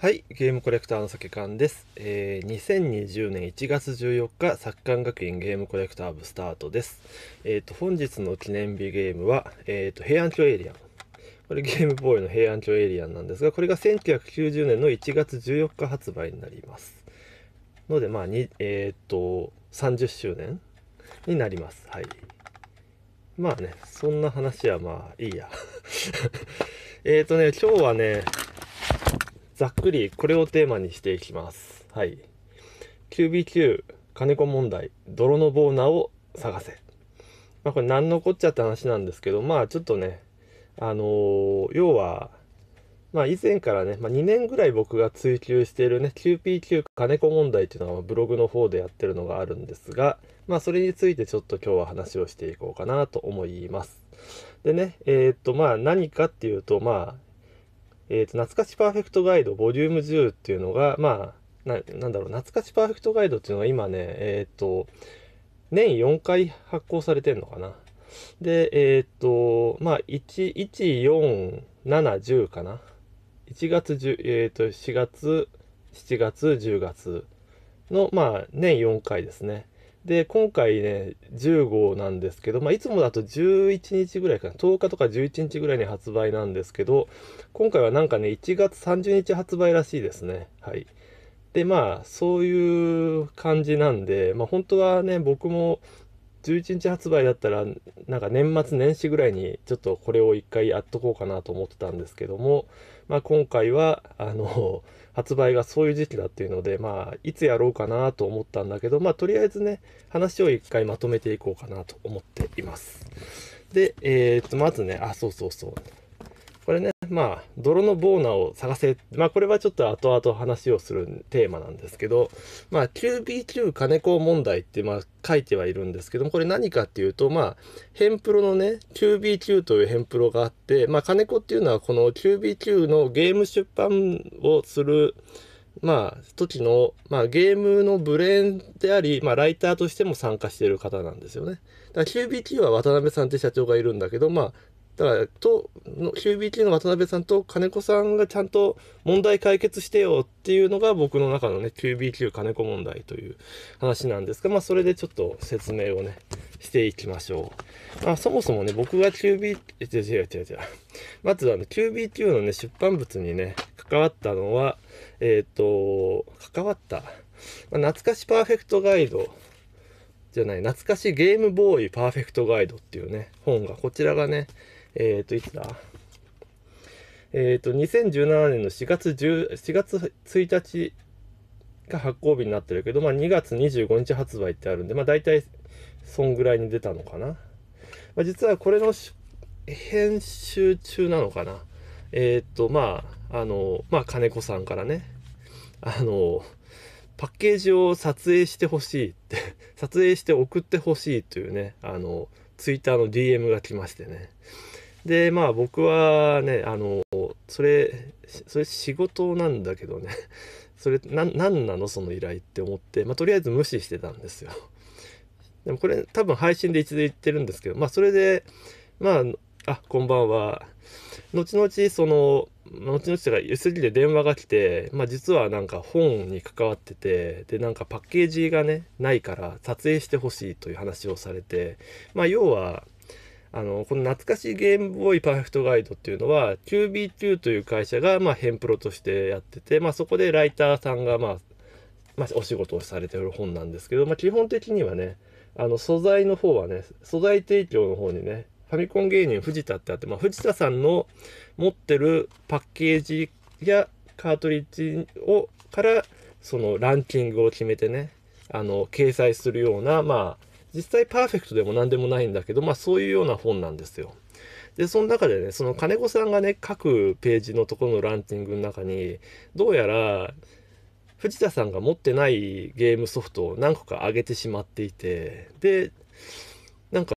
はい、ゲームコレクターの酒館です、えー、2020年1月14日、作館学院ゲームコレクター部スタートです。えっ、ー、と、本日の記念日ゲームは、えっ、ー、と、平安京エイリアン。これゲームボーイの平安京エイリアンなんですが、これが1990年の1月14日発売になります。ので、まあ、にえっ、ー、と、30周年になります。はい。まあね、そんな話はまあいいや。えっとね、今日はね、ざっくりこれをテーマにしていきます。はい。q b q 金子問題、泥のボーナーを探せ。まあ、これ何のこっちゃって話なんですけど、まあちょっとね、あのー、要は、まあ以前からね、まあ、2年ぐらい僕が追求しているね、q p q 金子問題っていうのはブログの方でやってるのがあるんですが、まあそれについてちょっと今日は話をしていこうかなと思います。でね、えー、っとまあ何かっていうと、まあえっ、ー、と、懐かしパーフェクトガイド、ボリューム10っていうのが、まあ、ななんだろう、懐かしパーフェクトガイドっていうのは今ね、えっ、ー、と、年4回発行されてんのかな。で、えっ、ー、と、まあ、1、1、4、7、10かな。1月10、えっ、と、4月、7月、10月の、まあ、年4回ですね。で今回ね1 5なんですけど、まあ、いつもだと11日ぐらいかな10日とか11日ぐらいに発売なんですけど今回はなんかね1月30日発売らしいですねはいでまあそういう感じなんでまあ本当はね僕も11日発売だったらなんか年末年始ぐらいにちょっとこれを一回やっとこうかなと思ってたんですけどもまあ今回はあの発売がそういう時期だっていうので、まあ、いつやろうかなと思ったんだけど、まあ、とりあえずね、話を一回まとめていこうかなと思っています。で、えー、っと、まずね、あ、そうそうそう。これね、まあ、泥のボーナを探せ。まあ、これはちょっと後々話をするテーマなんですけど、まあ、q b 9金子問題って、まあ、書いてはいるんですけども、これ何かっていうと、まあ、ヘンプロのね、q b 9というヘンプロがあって、まあ、金子っていうのはこの q b 9のゲーム出版をする、まあ、時の、まあ、ゲームのブレーンであり、まあ、ライターとしても参加している方なんですよね。QBQ は渡辺さんって社長がいるんだけど、まあ、だからと QBT の渡辺さんと金子さんがちゃんと問題解決してよっていうのが僕の中のね QBQ 金子問題という話なんですが、まあ、それでちょっと説明をねしていきましょう、まあ、そもそもね僕が QB 違う違う違う違うまずあの QBQ のね出版物にね関わったのはえっ、ー、と関わった、まあ、懐かしパーフェクトガイドじゃない懐かしゲームボーイパーフェクトガイドっていうね本がこちらがねえっ、ー、と、いつだえっ、ー、と、2017年の4月 ,10 月1日が発行日になってるけど、まあ、2月25日発売ってあるんで、まあ、大体そんぐらいに出たのかな。まあ、実はこれの編集中なのかな。えっ、ー、と、まあ、あの、まあ、金子さんからね、あの、パッケージを撮影してほしいって 撮影して送ってほしいというね、あの、ツイッターの DM が来ましてね。でまあ僕はねあのそれそれ仕事なんだけどね それ何なのその依頼って思って、まあ、とりあえず無視してたんですよでもこれ多分配信で一度言ってるんですけどまあそれでまああこんばんは後々その後々がかすりで電話が来て、まあ、実はなんか本に関わっててでなんかパッケージがねないから撮影してほしいという話をされてまあ要はあのこの懐かしいゲームボーイパーフェクトガイドっていうのは QBQ という会社がまあヘンプロとしてやってて、まあ、そこでライターさんがまあ、まあ、お仕事をされてる本なんですけど、まあ、基本的にはねあの素材の方はね素材提供の方にねファミコン芸人藤田ってあって、まあ、藤田さんの持ってるパッケージやカートリッジをからそのランキングを決めてねあの掲載するようなまあ実際パーフェクトでも何でもないんだけど、まあ、そういうような本なんですよ。でその中でねその金子さんがね各ページのところのランキングの中にどうやら藤田さんが持ってないゲームソフトを何個か上げてしまっていてでなんか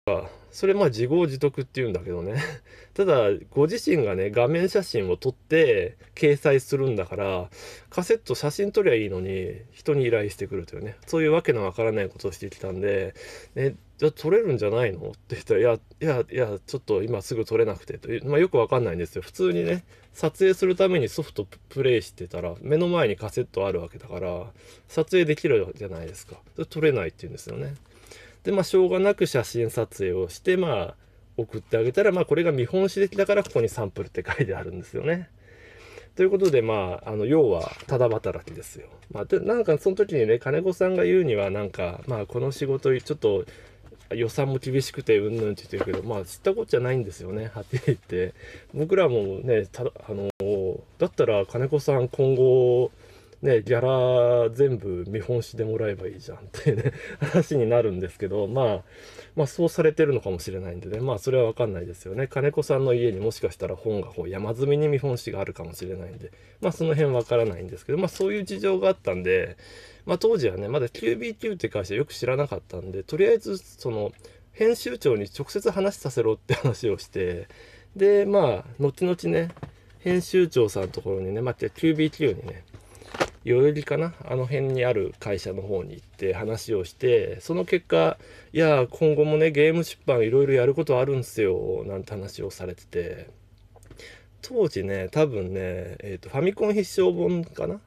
それまあ自業自得っていうんだけどね ただご自身がね画面写真を撮って掲載するんだからカセット写真撮りゃいいのに人に依頼してくるというねそういうわけのわからないことをしてきたんで、ね、じゃあ撮れるんじゃないのって言ったらいやいやいやちょっと今すぐ撮れなくてという、まあ、よくわかんないんですよ普通にね撮影するためにソフトプレイしてたら目の前にカセットあるわけだから撮影できるじゃないですか撮れないっていうんですよね。でまあしょうがなく写真撮影をしてまあ送ってあげたらまあこれが見本紙的だからここにサンプルって書いてあるんですよね。ということでまああの要はただ働きですよ。まあ、でなんかその時にね金子さんが言うにはなんかまあこの仕事ちょっと予算も厳しくてうんぬんって言ってるけどまあ知ったこっちゃないんですよねはっきり言って僕らもねたあのだったら金子さん今後ね、ギャラ全部見本紙でもらえばいいじゃんっていうね、話になるんですけど、まあ、まあそうされてるのかもしれないんでね、まあそれはわかんないですよね。金子さんの家にもしかしたら本がこう山積みに見本紙があるかもしれないんで、まあその辺わからないんですけど、まあそういう事情があったんで、まあ当時はね、まだ QBQ って会社よく知らなかったんで、とりあえずその、編集長に直接話させろって話をして、で、まあ、後々ね、編集長さんのところにね、まあ、QBQ にね、代々木かなあの辺にある会社の方に行って話をしてその結果いや今後もねゲーム出版いろいろやることあるんですよなんて話をされてて当時ね多分ね、えーと、ファミコン必勝本かな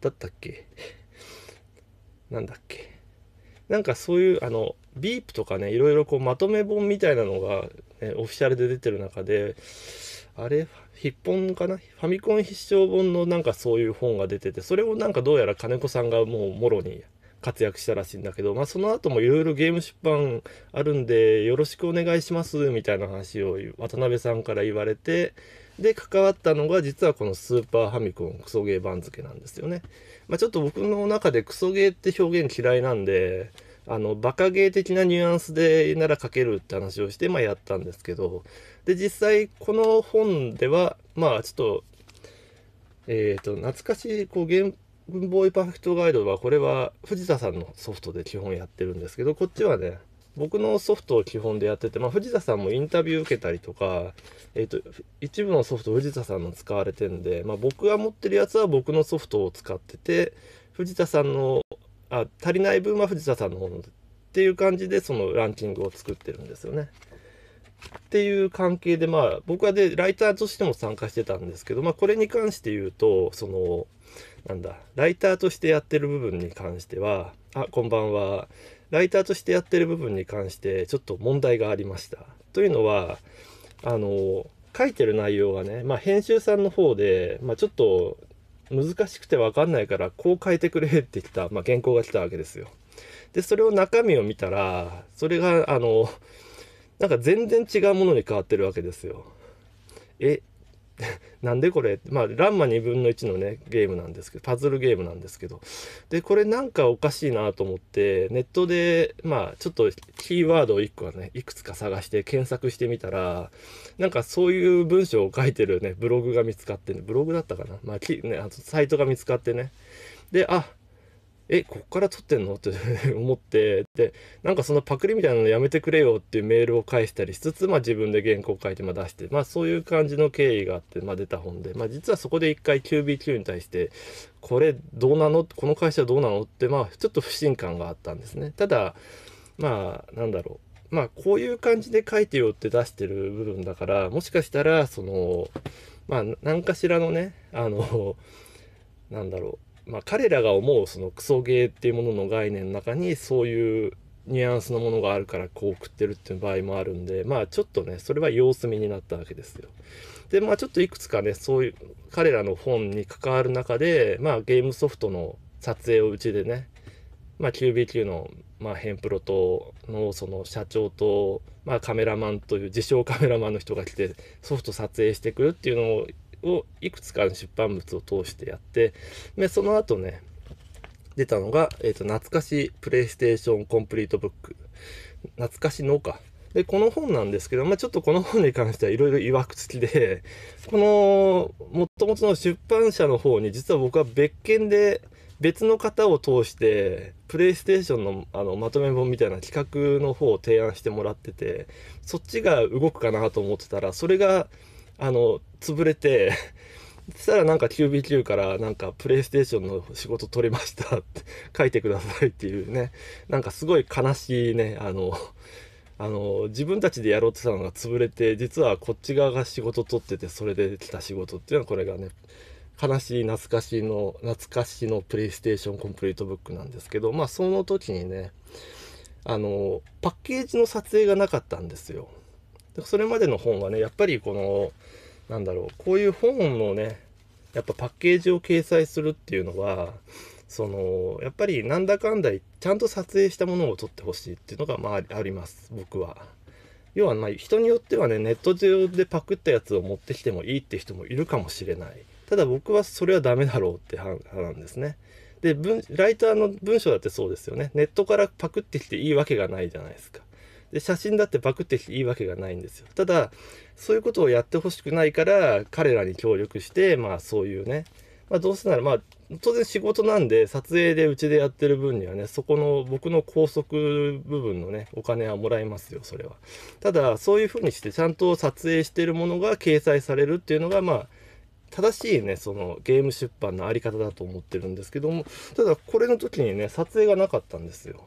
だったっけなんだっけなんかそういうあのビープとかねいろいろこうまとめ本みたいなのが、ね、オフィシャルで出てる中であれフ筆本かなファミコン必勝本のなんかそういう本が出ててそれをなんかどうやら金子さんがもうもろに活躍したらしいんだけど、まあ、その後もいろいろゲーム出版あるんでよろしくお願いしますみたいな話を渡辺さんから言われてで関わったのが実はこのスーパーファミコンクソゲー番付なんですよね、まあ、ちょっと僕の中でクソゲーって表現嫌いなんであの、バカゲー的なニュアンスでなら書けるって話をして、まあ、やったんですけど、で、実際、この本では、まあ、ちょっと、えっ、ー、と、懐かしい、こう、ゲームボーイパーフェクトガイドは、これは藤田さんのソフトで基本やってるんですけど、こっちはね、僕のソフトを基本でやってて、まあ、藤田さんもインタビュー受けたりとか、えー、と、一部のソフト藤田さんの使われてんで、まあ、僕が持ってるやつは僕のソフトを使ってて、藤田さんのあ足りない分は藤田さんの方のっていう感じでそのランキングを作ってるんですよね。っていう関係でまあ僕はでライターとしても参加してたんですけどまあこれに関して言うとそのなんだライターとしてやってる部分に関してはあこんばんはライターとしてやってる部分に関してちょっと問題がありました。というのはあの書いてる内容がね、まあ、編集さんの方で、まあ、ちょっと難しくて分かんないからこう書いてくれってきた、まあ、原稿が来たわけですよ。でそれを中身を見たらそれがあのなんか全然違うものに変わってるわけですよ。え なんでこれまあランマ2分の1のねゲームなんですけどパズルゲームなんですけどでこれなんかおかしいなと思ってネットでまあちょっとキーワードを1個はねいくつか探して検索してみたらなんかそういう文章を書いてるねブログが見つかって、ね、ブログだったかなまあき、ね、あとサイトが見つかってねであえこっから撮ってんのって 思ってでなんかそのパクリみたいなのやめてくれよっていうメールを返したりしつつ、まあ、自分で原稿書いて、まあ、出して、まあ、そういう感じの経緯があって、まあ、出た本で、まあ、実はそこで一回 QBQ に対してこれどうなのこの会社どうなのって、まあ、ちょっと不信感があったんですねただまあなんだろうまあこういう感じで書いてよって出してる部分だからもしかしたらそのまあ何かしらのねあのなんだろうまあ、彼らが思うそのクソゲーっていうものの概念の中にそういうニュアンスのものがあるからこう食ってるっていう場合もあるんでまあちょっとねそれは様子見になったわけですよ。でまあちょっといくつかねそういう彼らの本に関わる中でまあゲームソフトの撮影をうちでねまあ QBQ のまあヘンプロとのその社長とまあカメラマンという自称カメラマンの人が来てソフト撮影してくるっていうのををいくつかの出版物を通してやってでその後ね出たのが、えーと、懐かしプレイステーションコンプリートブック懐かし農家でこの本なんですけど、まあ、ちょっとこの本に関してはいろいろいわくつきでこのもともとの出版社の方に実は僕は別件で別の方を通してプレイステーションのあのまとめ本みたいな企画の方を提案してもらっててそっちが動くかなと思ってたらそれがあの、潰れて そしたらなんか QBQ からなんかプレイステーションの仕事取れましたって 書いてくださいっていうね、なんかすごい悲しいね、あの、あの、自分たちでやろうってたのが潰れて、実はこっち側が仕事取ってて、それで来た仕事っていうのはこれがね、悲しい懐かしの、懐かしのプレイステーションコンプリートブックなんですけど、まあその時にね、あの、パッケージの撮影がなかったんですよ。でそれまでの本はねやっぱりこのなんだろうこういう本のねやっぱパッケージを掲載するっていうのはそのやっぱりなんだかんだちゃんと撮影したものを撮ってほしいっていうのがまああります僕は。要はまあ人によってはねネット上でパクったやつを持ってきてもいいって人もいるかもしれないただ僕はそれはダメだろうって派なんですねで文ライターの文章だってそうですよねネットからパクってきていいわけがないじゃないですかで写真だってパクってきていいわけがないんですよただそういうことをやってほしくないから彼らに協力してまあそういうね、まあ、どうせならまあ当然仕事なんで撮影でうちでやってる分にはねそこの僕の拘束部分のねお金はもらえますよそれはただそういうふうにしてちゃんと撮影してるものが掲載されるっていうのがまあ正しいねそのゲーム出版の在り方だと思ってるんですけどもただこれの時にね撮影がなかったんですよ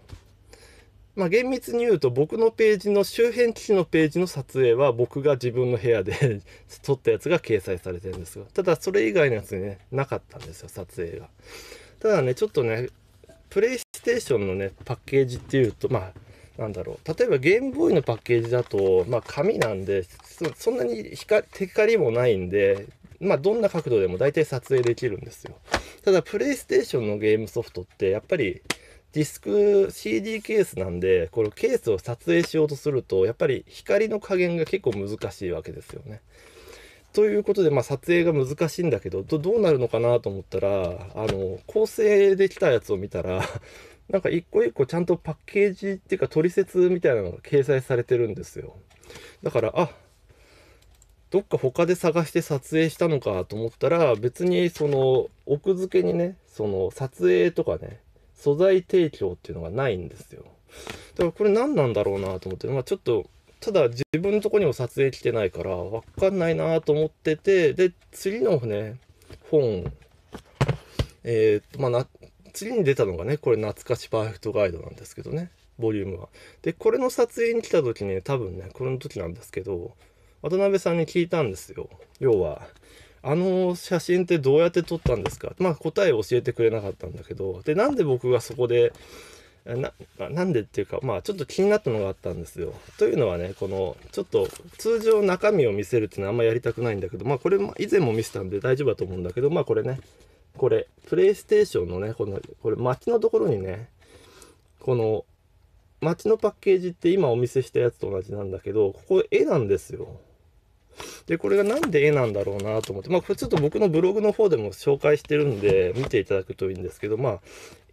まあ、厳密に言うと僕のページの周辺機事のページの撮影は僕が自分の部屋で 撮ったやつが掲載されてるんですがただそれ以外のやつねなかったんですよ撮影がただねちょっとねプレイステーションのねパッケージっていうとまあなんだろう例えばゲームボーイのパッケージだと、まあ、紙なんでそんなに光テもないんで、まあ、どんな角度でも大体撮影できるんですよただプレイステーションのゲームソフトってやっぱりディスク CD ケースなんでこれケースを撮影しようとするとやっぱり光の加減が結構難しいわけですよね。ということで、まあ、撮影が難しいんだけどどうなるのかなと思ったらあの構成できたやつを見たら なんか一個一個ちゃんとパッケージっていうか取説みたいなのが掲載されてるんですよ。だから、あどっか他で探して撮影したのかと思ったら別にその奥付けにねその撮影とかね素材提供っていうのがないんですよ。だからこれ何なんだろうなと思って、まあちょっと、ただ自分のとこにも撮影来てないから分かんないなと思ってて、で、次のね、本、えー、まあな、次に出たのがね、これ懐かしパーフェクトガイドなんですけどね、ボリュームは。で、これの撮影に来た時に、ね、多分ね、この時なんですけど、渡辺さんに聞いたんですよ。要は、あの写真ってどうやって撮ったんですかまあ答えを教えてくれなかったんだけどでなんで僕がそこでななんでっていうかまあちょっと気になったのがあったんですよ。というのはねこのちょっと通常中身を見せるっていうのはあんまやりたくないんだけどまあこれ以前も見せたんで大丈夫だと思うんだけどまあこれねこれプレイステーションのねこのこれ街のところにねこの街のパッケージって今お見せしたやつと同じなんだけどここ絵なんですよ。で、これがなんで絵なんだろうなと思って、まあ、これちょっと僕のブログの方でも紹介してるんで、見ていただくといいんですけど、まあ、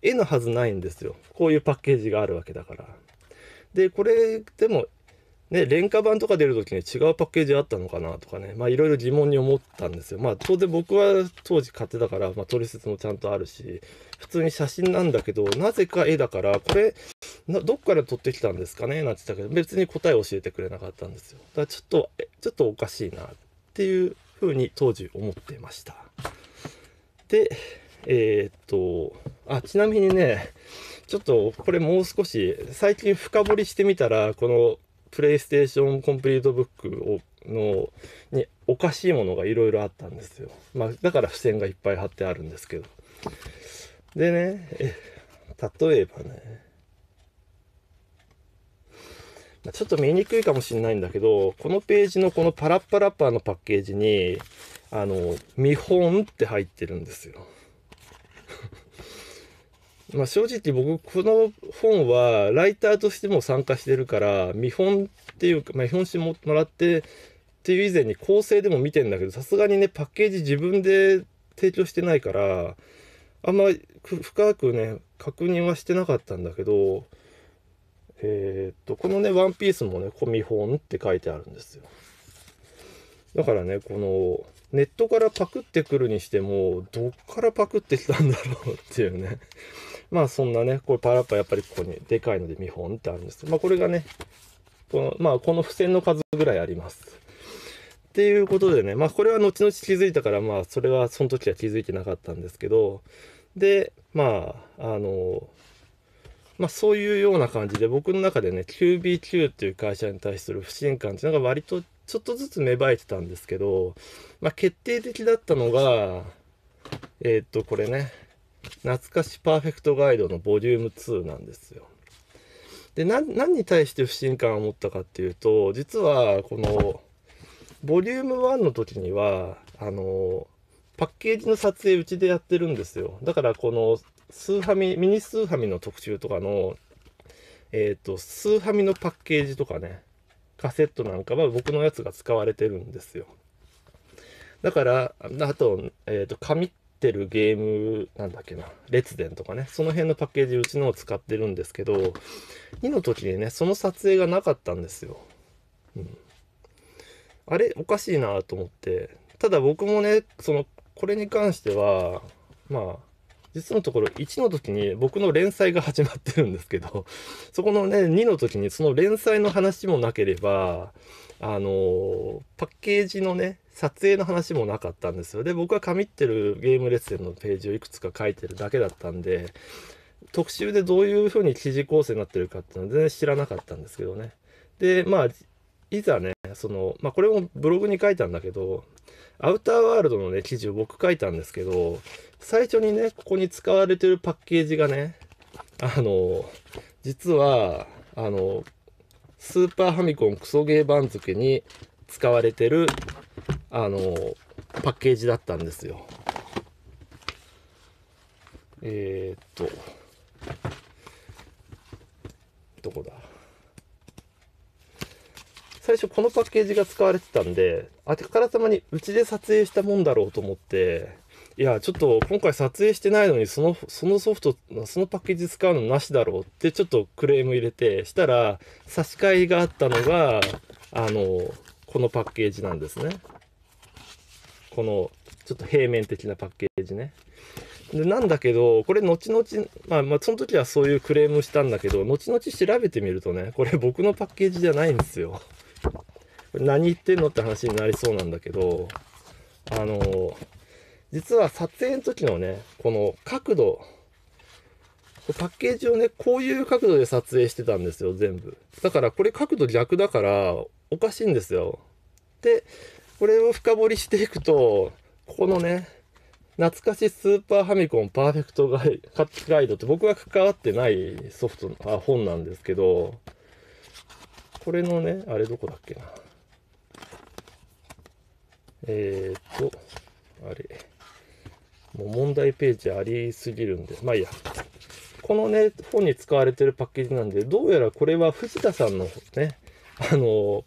絵のはずないんですよ。こういうパッケージがあるわけだから。で、これでもね、廉価版とか出るときに違うパッケージあったのかなとかね、まあいろいろ疑問に思ったんですよ。まあ当然僕は当時買ってたから、まあ、取説もちゃんとあるし、普通に写真なんだけど、なぜか絵だから、これ、どっから撮ってきたんですかねなんて言ったけど、別に答え教えてくれなかったんですよ。だからちょっと、ちょっとおかしいなっていうふうに当時思ってました。で、えー、っと、あ、ちなみにね、ちょっとこれもう少し最近深掘りしてみたら、このプレイステーションコンプリートブックをのにおかしいものがいろいろあったんですよ。まあ、だから付箋がいっぱい貼ってあるんですけど。でね、例えばね、まちょっと見にくいかもしれないんだけど、このページのこのパラッパラッパーのパッケージに、あの、見本って入ってるんですよ。まあ、正直僕この本はライターとしても参加してるから見本っていうか、まあ、見本紙もらってっていう以前に構成でも見てんだけどさすがにねパッケージ自分で提供してないからあんま深くね確認はしてなかったんだけどえー、っとこのね「ワンピースもね「見本」って書いてあるんですよだからねこのネットからパクってくるにしてもどっからパクってきたんだろうっていうねまあそんなね、これパラッパやっぱりここにでかいので見本ってあるんですけど、まあこれがね、この、まあこの付箋の数ぐらいあります。っていうことでね、まあこれは後々気づいたから、まあそれはその時は気づいてなかったんですけど、で、まあ、あの、まあそういうような感じで僕の中でね、QBQ っていう会社に対する不信感っていうのが割とちょっとずつ芽生えてたんですけど、まあ決定的だったのが、えー、っと、これね、懐かしパーフェクトガイドのボリューム2なんですよ。で何に対して不信感を持ったかっていうと実はこのボリューム1の時にはあのパッケージの撮影うちでやってるんですよだからこのスーハミミニスーハミの特集とかのえっ、ー、とスーハミのパッケージとかねカセットなんかは僕のやつが使われてるんですよだからあと,、えーと、とってるゲーム、なんだっけな、列伝とかね、その辺のパッケージうちのを使ってるんですけど、2の時にね、その撮影がなかったんですよ。うん。あれ、おかしいなと思って、ただ僕もね、その、これに関しては、まあ、実のところ1の時に僕の連載が始まってるんですけどそこのね2の時にその連載の話もなければあのパッケージのね撮影の話もなかったんですよ。で、僕は神ってるゲーム列伝のページをいくつか書いてるだけだったんで、特集でどういうふうに記事構成になってるかっていうのは全然知らなかったんですけどね。で、まあ、いざね、その、まあこれもブログに書いたんだけど、アウターワールドのね、記事を僕書いたんですけど、最初にね、ここに使われてるパッケージがね、あの、実は、あの、スーパーファミコンクソゲー番付に使われてるあのパッケージだったんですよえー、っとどこだ最初このパッケージが使われてたんであてからさまにうちで撮影したもんだろうと思っていやちょっと今回撮影してないのにそのそのソフトそのパッケージ使うのなしだろうってちょっとクレーム入れてしたら差し替えがあったのがあのこのパッケージなんですね。このちょっと平面的なパッケージねでなんだけどこれ後々、まあ、まあその時はそういうクレームしたんだけど後々調べてみるとねこれ僕のパッケージじゃないんですよ何言ってんのって話になりそうなんだけどあの実は撮影の時のねこの角度パッケージをねこういう角度で撮影してたんですよ全部だからこれ角度逆だからおかしいんですよでこれを深掘りしていくと、ここのね、懐かしスーパーファミコンパーフェクトガイドって僕が関わってないソフトあ、本なんですけど、これのね、あれどこだっけな。えー、っと、あれ。もう問題ページありすぎるんで、まあいいや。このね、本に使われてるパッケージなんで、どうやらこれは藤田さんのね、あの、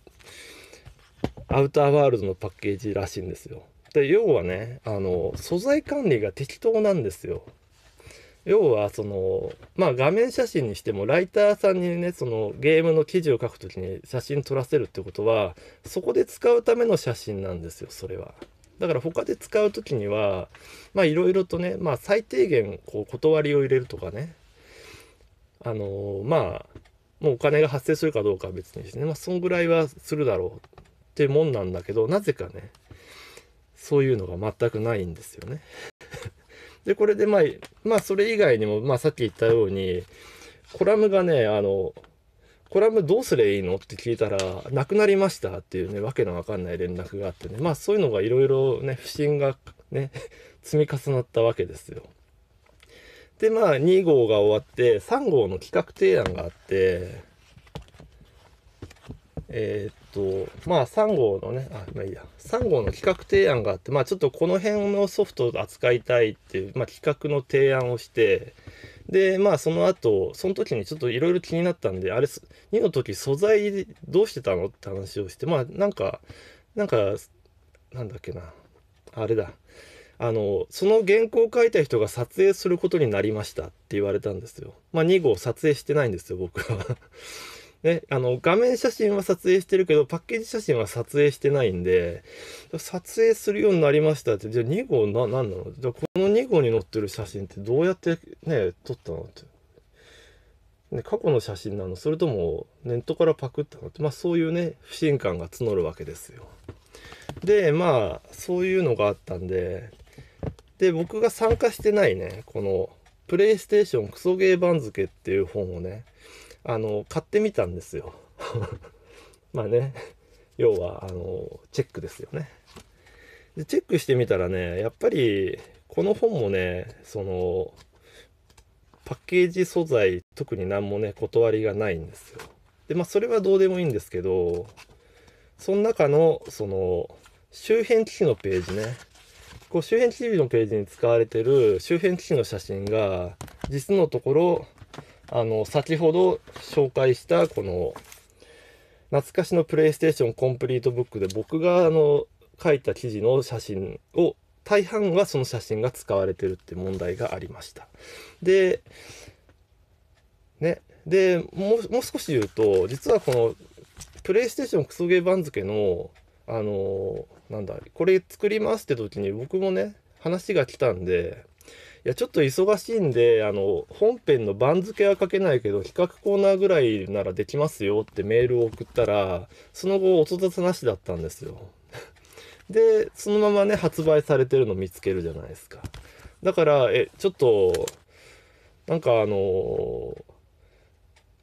アウターワールドのパッケージらしいんですよ。で要はねあの素材管理が適当なんですよ。要はそのまあ画面写真にしてもライターさんにねそのゲームの記事を書くときに写真撮らせるってことはそこで使うための写真なんですよそれは。だから他で使う時にはまあいろいろとねまあ最低限こう断りを入れるとかねあのー、まあもうお金が発生するかどうかは別にしてねまあそんぐらいはするだろうってもんなんだけど、なぜかね、そういうのが全くないんですよね。で、これでまあ、まあ、それ以外にも、まあ、さっき言ったように、コラムがね、あの、コラムどうすりゃいいのって聞いたら、なくなりましたっていうね、わけのわかんない連絡があってね、まあそういうのがいろいろね、不審がね、積み重なったわけですよ。で、まあ2号が終わって、3号の企画提案があって、えー、と、まあ3号のね、あ、まあいいや、3号の企画提案があって、まあちょっとこの辺のソフトを扱いたいっていう、まあ企画の提案をして、で、まあその後、その時にちょっといろいろ気になったんで、あれ、2の時素材どうしてたのって話をして、まあなんか、なんか、なんだっけな、あれだ。あの、その原稿を書いた人が撮影することになりましたって言われたんですよ。まあ2号撮影してないんですよ、僕は。ね、あの、画面写真は撮影してるけど、パッケージ写真は撮影してないんで、撮影するようになりましたって、じゃあ2号な、なんなのじゃあこの2号に載ってる写真ってどうやってね、撮ったのって。ね、過去の写真なのそれともネットからパクったのって、まあそういうね、不信感が募るわけですよ。で、まあ、そういうのがあったんで、で、僕が参加してないね、この、プレイステーションクソゲー番付っていう本をね、あの、買ってみたんですよ。まあね、要は、あの、チェックですよね。で、チェックしてみたらね、やっぱり、この本もね、その、パッケージ素材、特に何もね、断りがないんですよ。で、まあ、それはどうでもいいんですけど、その中の、その、周辺機器のページね、こう周辺記事のページに使われてる周辺記事の写真が実のところあの、先ほど紹介したこの、懐かしのプレイステーションコンプリートブックで僕があの、書いた記事の写真を、大半はその写真が使われてるって問題がありました。で、ね。で、もう、もう少し言うと、実はこの、プレイステーションクソゲー番付の、あのなんだ、これ作りますって時に僕もね、話が来たんで、いや、ちょっと忙しいんで、あの、本編の番付は書けないけど、比較コーナーぐらいならできますよってメールを送ったら、その後、音立なしだったんですよ。で、そのままね、発売されてるの見つけるじゃないですか。だから、え、ちょっと、なんかあのー、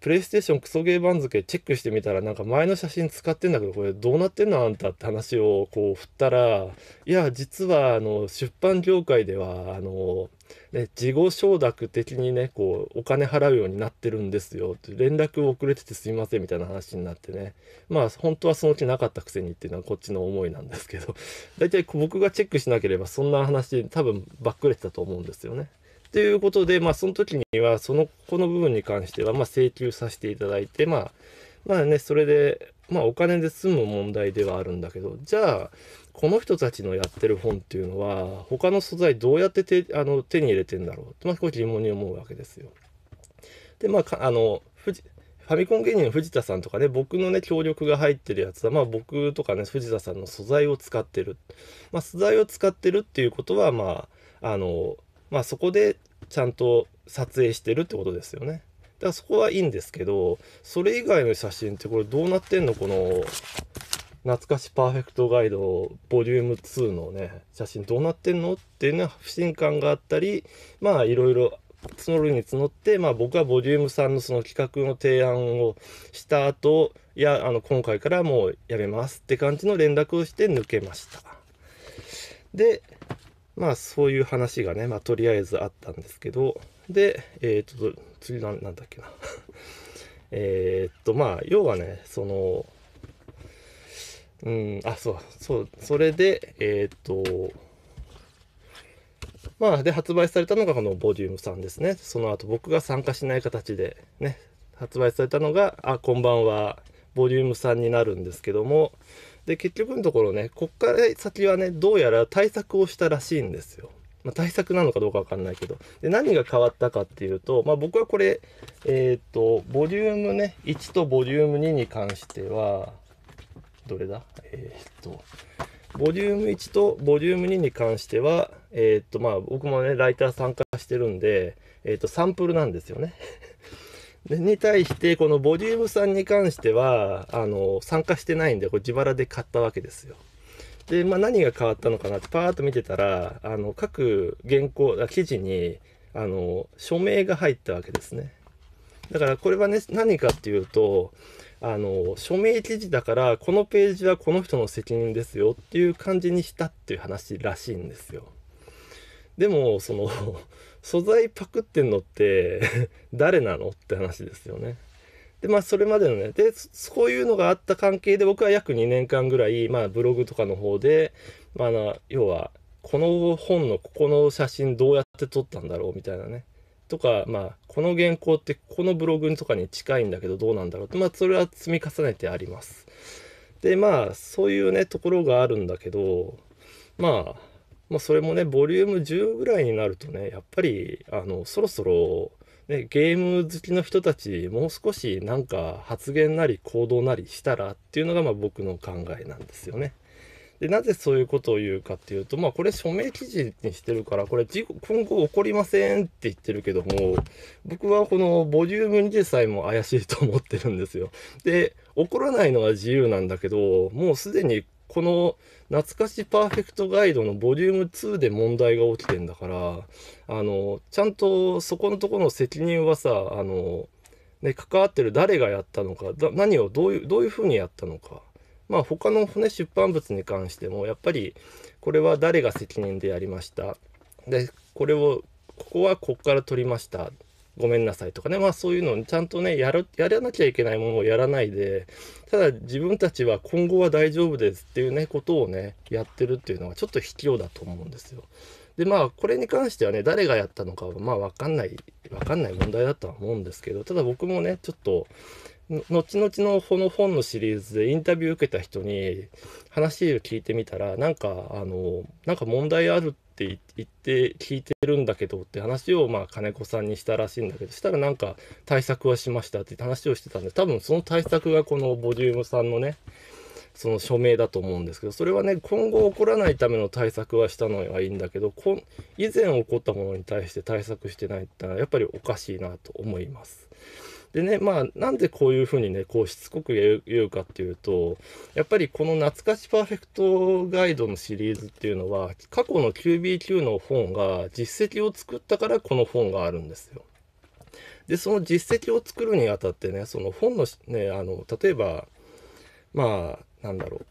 プレイステーションクソゲー番付チェックしてみたらなんか前の写真使ってんだけどこれどうなってんのあんたって話をこう振ったらいや実はあの出版業界ではあのね、事後承諾的にね、こう、お金払うようになってるんですよ、連絡遅れててすいませんみたいな話になってね、まあ、本当はその気なかったくせにっていうのはこっちの思いなんですけど、大体僕がチェックしなければそんな話、多分ばっくれてたと思うんですよね。ということで、まあ、その時には、その、この部分に関しては、まあ、請求させていただいて、まあ、まあね、それで、まあお金で済む問題ではあるんだけど、じゃあ、この人たちのやってる本っていうのは他の素材どうやって手あの手に入れてんだろうと、まあ少し疑問に思うわけですよ。でまああのファミコン芸人の藤田さんとかね僕のね協力が入ってるやつはまあ僕とかね藤田さんの素材を使ってる、まあ、素材を使ってるっていうことはまああのまあそこでちゃんと撮影してるってことですよね。だからそこはいいんですけどそれ以外の写真ってこれどうなってんのこの懐かしパーフェクトガイドボリューム2のね写真どうなってんのっていうね不信感があったりまあいろいろ募るに募って、まあ、僕はボリューム3のその企画の提案をした後いやあの今回からもうやめますって感じの連絡をして抜けましたでまあそういう話がね、まあ、とりあえずあったんですけどでえっ、ー、と次何だっけな えっとまあ要はねそのうん、あ、そう、そう、それで、えっ、と、まあ、で、発売されたのがこのボリューム3ですね。その後、僕が参加しない形で、ね、発売されたのが、あ、こんばんは、ボリューム3になるんですけども、で、結局のところね、こっから先はね、どうやら対策をしたらしいんですよ。まあ、対策なのかどうかわかんないけど。で、何が変わったかっていうと、まあ、僕はこれ、えっ、と、ボリュームね、1とボリューム2に関しては、どれだえー、っと、ボリューム1とボリューム2に関しては、えー、っと、まあ、僕もね、ライター参加してるんで、えー、っと、サンプルなんですよね。でに対して、このボリューム3に関しては、あの、参加してないんで、これ自腹で買ったわけですよ。で、まあ、何が変わったのかなってパーッと見てたら、あの、各原稿、記事に、あの、署名が入ったわけですね。だからこれはね、何かっていうと、あの署名記事だからこのページはこの人の責任ですよっていう感じにしたっていう話らしいんですよ。でもその 素材パクってんのって 誰なのって話ですよね。でまあそれまでのねでそういうのがあった関係で僕は約2年間ぐらい、まあ、ブログとかの方で、まあ、要はこの本のここの写真どうやって撮ったんだろうみたいなねとか、まあ、この原稿ってこのブログとかに近いんだけどどうなんだろうって、まあ、それは積み重ねてあります。で、まあ、そういうね、ところがあるんだけど、まあ、まあ、それもね、ボリューム10ぐらいになるとね、やっぱり、あの、そろそろ、ね、ゲーム好きの人たち、もう少しなんか発言なり行動なりしたらっていうのが、まあ、僕の考えなんですよね。で、なぜそういうことを言うかっていうと、まあこれ署名記事にしてるから、これ今後起こりませんって言ってるけども、僕はこのボリューム2さえも怪しいと思ってるんですよ。で、起こらないのは自由なんだけど、もうすでにこの懐かしパーフェクトガイドのボリューム2で問題が起きてんだから、あの、ちゃんとそこのとこの責任はさ、あの、ね、関わってる誰がやったのか、何をどういう、どういうふうにやったのか。まあ、他の船出版物に関してもやっぱりこれは誰が責任でやりましたでこれをここはここから取りましたごめんなさいとかねまあそういうのにちゃんとねやるやらなきゃいけないものをやらないでただ自分たちは今後は大丈夫ですっていうねことをねやってるっていうのはちょっと卑怯だと思うんですよ。でまあこれに関してはね誰がやったのかはまあ分かんない分かんない問題だとは思うんですけどただ僕もねちょっと後々のこの本のシリーズでインタビュー受けた人に話を聞いてみたらなんかあのなんか問題あるって言って聞いてるんだけどって話をまあ金子さんにしたらしいんだけどしたらなんか対策はしましたって話をしてたんで多分その対策がこのボリュームさんのねその署名だと思うんですけどそれはね今後起こらないための対策はしたのはいいんだけどこ以前起こったものに対して対策してないってのはやっぱりおかしいなと思います。でね、まあ、なんでこういうふうにね、こうしつこく言うかっていうと、やっぱりこの懐かしパーフェクトガイドのシリーズっていうのは、過去の QBQ の本が実績を作ったからこの本があるんですよ。で、その実績を作るにあたってね、その本の、ね、あの、例えば、まあ、なんだろ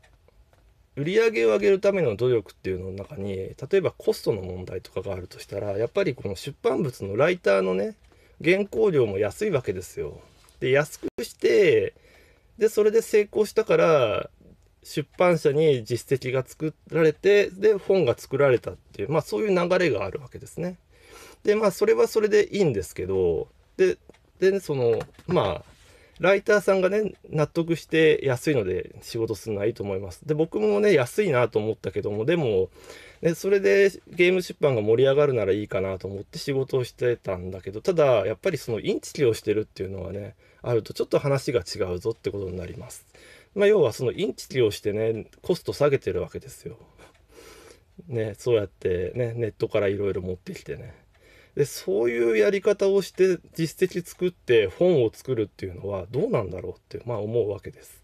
う。売り上げを上げるための努力っていうのの中に例えばコストの問題とかがあるとしたらやっぱりこの出版物のライターのね原稿料も安いわけですよ。で安くしてでそれで成功したから出版社に実績が作られてで本が作られたっていう、まあ、そういう流れがあるわけですね。でまあそれはそれでいいんですけどでで、ね、そのまあライターさんがね納得して安いので仕事するのはいいと思います。で僕もね安いなと思ったけどもでもでそれでゲーム出版が盛り上がるならいいかなと思って仕事をしてたんだけどただやっぱりそのインチキをしてるっていうのはねあるとちょっと話が違うぞってことになります。まあ、要はそのインチキをしてねコスト下げてるわけですよ。ねそうやってねネットからいろいろ持ってきてね。でそういうやり方をして実績作って本を作るっていうのはどうなんだろうってまあ思うわけです。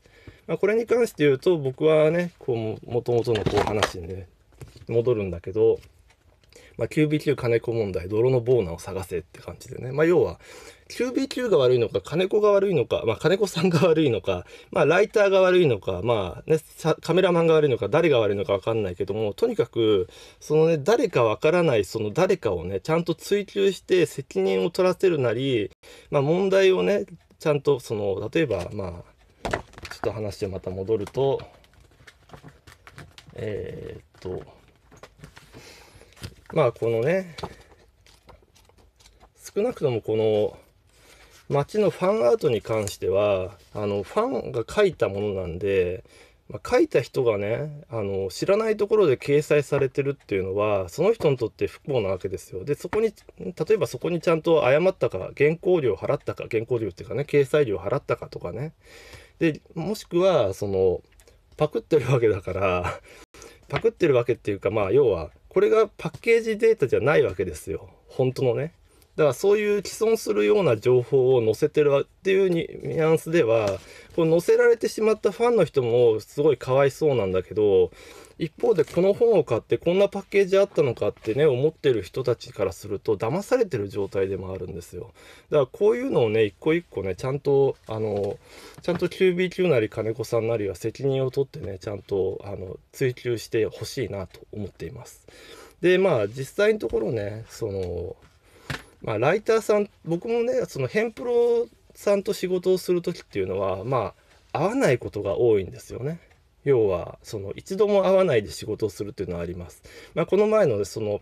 まあ、これに関して言うと僕はねこうもともとのこう話にね戻るんだけど、まあ、b q 金子問題、泥のボーナを探せって感じでね。まあ、要は、9B 級が悪いのか、金子が悪いのか、まあ、金子さんが悪いのか、まあ、ライターが悪いのか、まあ、ね、カメラマンが悪いのか、誰が悪いのかわかんないけども、とにかく、そのね、誰かわからない、その誰かをね、ちゃんと追求して責任を取らせるなり、まあ、問題をね、ちゃんと、その、例えば、まあ、ちょっと話をまた戻ると、えー、っと、まあこのね、少なくともこの街のファンアートに関しては、あのファンが書いたものなんで、まあ、書いた人がねあの知らないところで掲載されてるっていうのはその人にとって不幸なわけですよ。でそこに例えばそこにちゃんと謝ったか原稿料払ったか原稿料っていうかね掲載料払ったかとかねでもしくはそのパクってるわけだからパクってるわけっていうかまあ要はこれがパッケージデータじゃないわけですよ。本当のね。だからそういう既存するような情報を載せてるっていうニュアンスではこの載せられてしまったファンの人もすごいかわいそうなんだけど一方でこの本を買ってこんなパッケージあったのかってね思ってる人たちからすると騙されてる状態でもあるんですよだからこういうのをね一個一個ねちゃんとあのちゃんと QBQ なり金子さんなりは責任を取ってねちゃんとあの追求してほしいなと思っていますでまあ実際のところねそのまあ、ライターさん僕もねそのヘンプロさんと仕事をする時っていうのはまあ合わないことが多いんですよね。要はその一度も会わないで仕事をするっていうのはあります。まあ、この前のその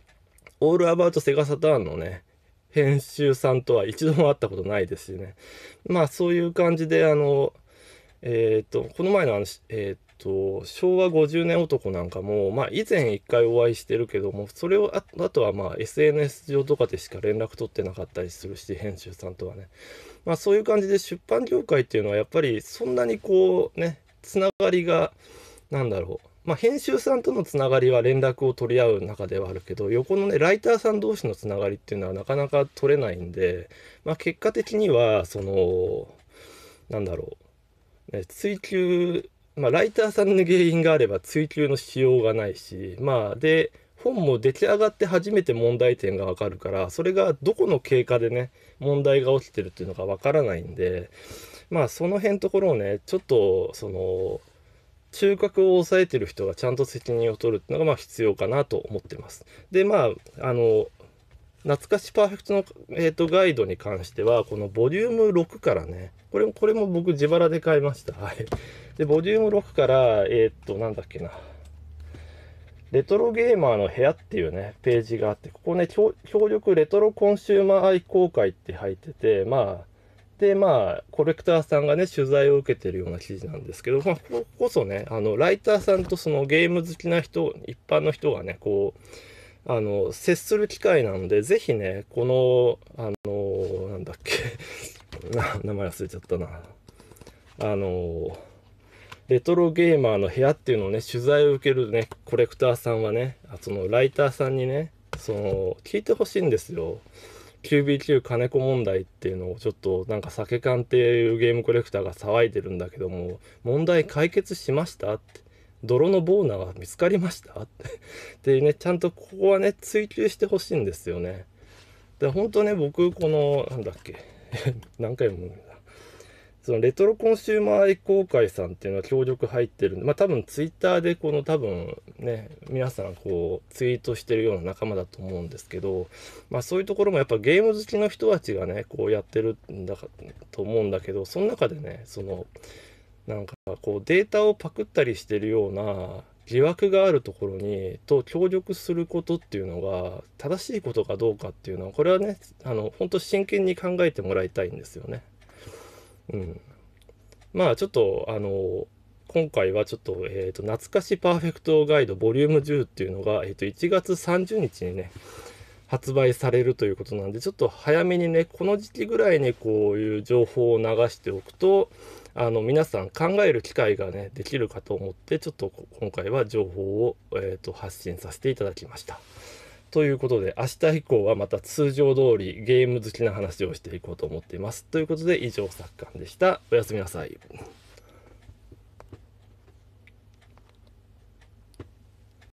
オールアバウトセガサターンのね編集さんとは一度も会ったことないですしね。まあそういう感じであのえっ、ー、とこの前のあのえっ、ー、と、昭和50年男なんかも、まあ以前一回お会いしてるけども、それをあ、あとはまあ SNS 上とかでしか連絡取ってなかったりするし、編集さんとはね。まあそういう感じで出版業界っていうのはやっぱりそんなにこうね、つながりが、なんだろう。まあ、編集さんとのつながりは連絡を取り合う中ではあるけど横のねライターさん同士のつながりっていうのはなかなか取れないんで、まあ、結果的にはそのなんだろう、ね、追求まあ、ライターさんの原因があれば追求のしようがないし、まあ、で、本も出来上がって初めて問題点がわかるから、それがどこの経過でね、問題が起きてるっていうのがわからないんで、まあ、その辺のところをね、ちょっと、その、中核を抑えてる人がちゃんと責任を取るっていうのがまあ必要かなと思ってます。でまああの懐かしパーフェクトの、えーと、ガイドに関しては、このボリューム6からね、これこれも僕自腹で買いました。はい。で、ボリューム6から、えっ、ー、と、なんだっけな。レトロゲーマーの部屋っていうね、ページがあって、ここね、協力レトロコンシューマー愛好会って入ってて、まあ、で、まあ、コレクターさんがね、取材を受けてるような記事なんですけど、まあ、ここそね、あの、ライターさんとそのゲーム好きな人、一般の人がね、こう、あの、接する機会なので、ぜひね、この、あの、なんだっけ、名前忘れちゃったな。あの、レトロゲーマーの部屋っていうのをね、取材を受けるね、コレクターさんはね、そのライターさんにね、その、聞いてほしいんですよ。QBQ 金子問題っていうのをちょっとなんか酒缶っていうゲームコレクターが騒いでるんだけども問題解決しましたって泥のボーナは見つかりました っていうね、ちゃんとここはね、追求してほしいんですよね。で、本当ね、僕、この、なんだっけ、何回も言うんだ。そのレトロコンシューマー愛好会さんっていうのは協力入ってるんで、まあ多分ツイッターでこの多分ね、皆さんこうツイートしてるような仲間だと思うんですけど、まあそういうところもやっぱゲーム好きの人たちがね、こうやってるんだかと思うんだけど、その中でね、その、なんかこうデータをパクったりしてるような疑惑があるところにと協力することっていうのが正しいことかどうかっていうのはこれはねあの本当真剣に考えてもらいたいんですよね。うん、まあちょっとあの今回はちょっと,、えーと、懐かしパーフェクトガイドボリューム10っていうのが、えーと1月30日にね発売されるということなんでちょっと早めにねこの時期ぐらいにこういう情報を流しておくとあの皆さん考える機会がねできるかと思ってちょっと今回は情報を、えーと、発信させていただきました。ということで明日以降はまた通常通りゲーム好きな話をしていこうと思っています。ということで以上作家でした。おやすみなさい。